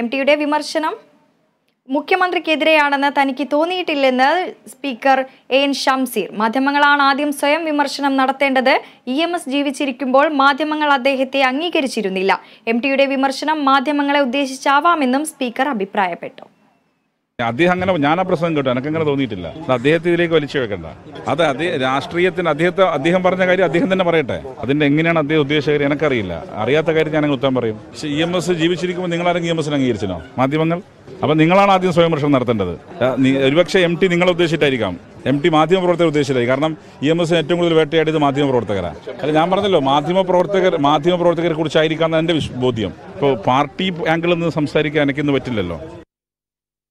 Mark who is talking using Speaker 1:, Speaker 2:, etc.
Speaker 1: M ടിയുടെ വിമർശനം മുഖ്യമന്ത്രിക്കെതിരെയാണെന്ന് തനിക്ക് തോന്നിയിട്ടില്ലെന്ന് സ്പീക്കർ എ എൻ ഷംസീർ മാധ്യമങ്ങളാണ് ആദ്യം സ്വയം വിമർശനം നടത്തേണ്ടത് ഇ എം എസ് ജീവിച്ചിരിക്കുമ്പോൾ മാധ്യമങ്ങൾ അദ്ദേഹത്തെ അംഗീകരിച്ചിരുന്നില്ല എം ടിയുടെ വിമർശനം മാധ്യമങ്ങളെ ഉദ്ദേശിച്ചാവാമെന്നും സ്പീക്കർ അഭിപ്രായപ്പെട്ടു
Speaker 2: അദ്ദേഹം അങ്ങനെ ഞാൻ ആ പ്രസംഗം എനിക്ക് അങ്ങനെ തോന്നിയിട്ടില്ല അദ്ദേഹത്തെ ഇതിലേക്ക് വലിച്ചു വെക്കണ്ട അത് രാഷ്ട്രീയത്തിന് അദ്ദേഹത്തെ അദ്ദേഹം പറഞ്ഞ കാര്യം അദ്ദേഹം തന്നെ പറയട്ടെ അതിന്റെ എങ്ങനെയാണ് അദ്ദേഹം ഉദ്ദേശകർ എനിക്കറിയില്ല അറിയാത്ത കാര്യം ഞാൻ ഉത്തരം പറയും പക്ഷേ ഇ എം എസ് ജീവിച്ചിരിക്കുമ്പോൾ നിങ്ങളാരെങ്കിലും ഇ എം എസ് അംഗീകരിച്ചോ മാധ്യമങ്ങൾ അപ്പൊ നിങ്ങളാണ് ആദ്യം പ്രശ്നം നടത്തേണ്ടത് ഒരുപക്ഷെ എം ടി നിങ്ങളെ ഉദ്ദേശിച്ചിട്ടായിരിക്കാം എം ടി മാധ്യമപ്രവർത്തകർ ഉദ്ദേശിച്ചിട്ടായി കാരണം ഇ എം എസ് ഏറ്റവും കൂടുതൽ വേട്ടയാടിയത് പ്രവർത്തകരാണ് അല്ല ഞാൻ പറഞ്ഞല്ലോ
Speaker 3: മാധ്യമ മാധ്യമ പ്രവർത്തകരെ കുറിച്ചായിരിക്കാം എന്റെ ബോധ്യം ഇപ്പോൾ പാർട്ടി ആംഗിളിൽ നിന്ന് സംസാരിക്കാൻ എനിക്കൊന്നും പറ്റില്ലല്ലോ